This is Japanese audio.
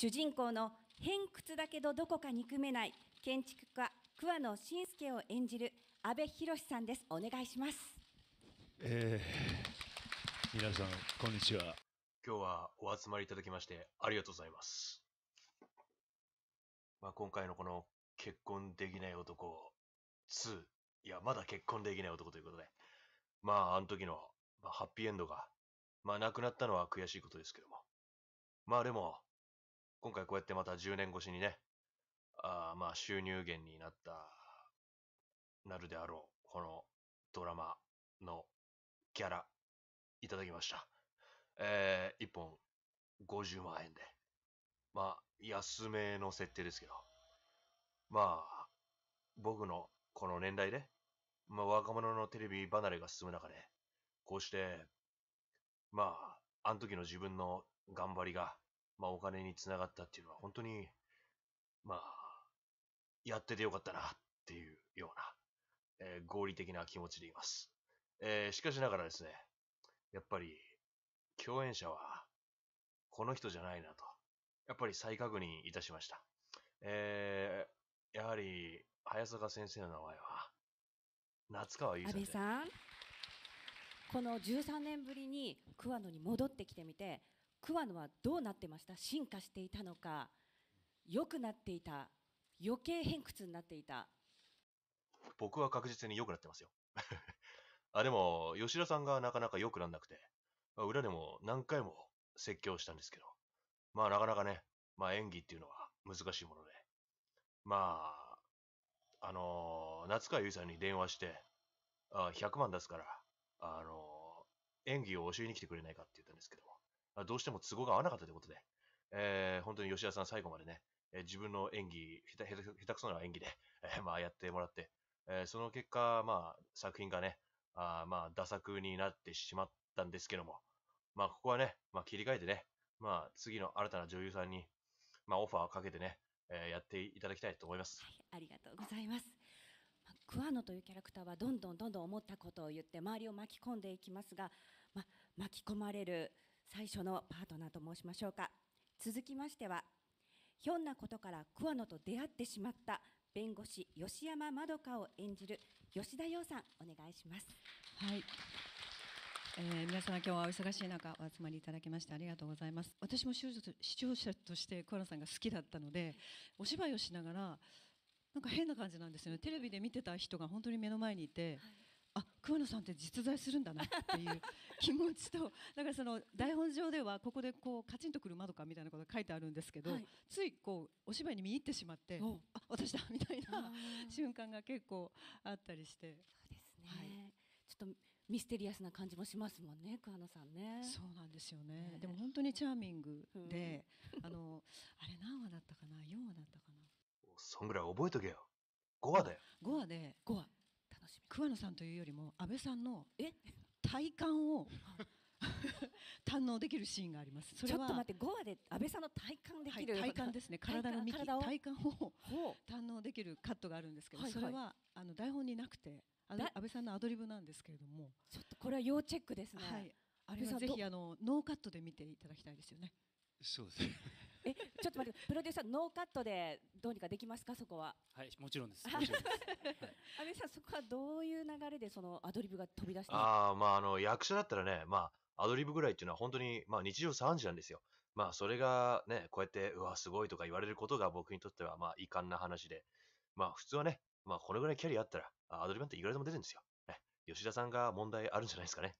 主人公の偏屈だけどどこか憎めない建築家桑野伸介を演じる阿部寛さんですお願いします、えー、皆さんこんにちは今日はお集まりいただきましてありがとうございますまあ今回のこの結婚できない男2いやまだ結婚できない男ということでまああの時の、ハッピーエンドがまあ亡くなったのは悔しいことですけどもまあでも今回こうやってまた10年越しにね、あまあ収入源になった、なるであろう、このドラマのギャラ、いただきました。えー、1本50万円で。まあ、安めの設定ですけど。まあ、僕のこの年代で、まあ若者のテレビ離れが進む中で、こうして、まあ、あの時の自分の頑張りがまあ、お金につながったっていうのは、本当に、まあ、やっててよかったなっていうような、えー、合理的な気持ちでいます。えー、しかしながらですね、やっぱり、共演者は、この人じゃないなと、やっぱり再確認いたしました。えー、やはり、早坂先生の名前は、夏川優さん。安倍さんこの13年ぶりに桑野に戻ってきてみて桑野はどうなってました進化していたのか良くなっていた余計偏屈になっていた僕は確実に良くなってますよ あでも吉田さんがなかなか良くなんなくて、まあ、裏でも何回も説教したんですけどまあなかなかね、まあ、演技っていうのは難しいものでまああのー、夏川由衣さんに電話してあ100万出すからあのー、演技を教えに来てくれないかって言ったんですけどもどうしても都合が合わなかったということで、えー、本当に吉田さん最後までね、えー、自分の演技、下手くそな演技で、えー、まあ、やってもらって、えその結果、まあ、作品がね、あまあ、打作になってしまったんですけども、まあ、ここはね、まあ、切り替えてね、まあ、次の新たな女優さんに、まあ、オファーをかけてね、えやっていただきたいと思います。はい、ありがとうございます。桑野というキャラクターはどんどんどんどん思ったことを言って周りを巻き込んでいきますが、ま巻き込まれる最初のパートナーと申しましょうか続きましてはひょんなことから桑野と出会ってしまった弁護士吉山まどかを演じる吉田洋さんお願いしますはい、えー、皆様今日はお忙しい中お集まりいただきましてありがとうございます私も視聴者として桑野さんが好きだったのでお芝居をしながらなんか変な感じなんですよねテレビで見てた人が本当に目の前にいて、はいあ桑野さんって実在するんだなっていう気持ちと だからその台本上ではここでこうカチンとくる窓かみたいなことが書いてあるんですけど、はい、ついこうお芝居に見入ってしまってあ私だみたいな瞬間が結構あったりしてそうですね、はい、ちょっとミステリアスな感じもしますもんね桑野さんねそうなんですよね、ねでも本当にチャーミングで、うん、あのあれ何話だったかな4話だったかなそんぐらい覚えとけよ五話だよ話で五話桑野さんというよりも安倍さんのえ体感を 堪能できるシーンがあります。ちょっと待って、5話で安倍さんの体感できる、はい、体感ですね。体の幹、体感を堪能できるカットがあるんですけど、はいはい、それはあの台本になくて、あの安倍さんのアドリブなんですけれども、ちょっとこれは要チェックですね。はい、あれはぜひあのノーカットで見ていただきたいですよね。そうですね。ちょっと待ってプロデューサーノーカットでどうにかできますかそこははいもちろんです もち阿部さんそこはどういう流れでそのアドリブが飛び出したああまああの役者だったらねまあアドリブぐらいっていうのは本当にまあ日常3時なんですよまあそれがねこうやってうわすごいとか言われることが僕にとってはまあ遺憾な話でまあ普通はねまあこのぐらいキャリアあったらアドリブなんていくらでも出てるんですよ、吉田さんが問題あるんじゃないですかね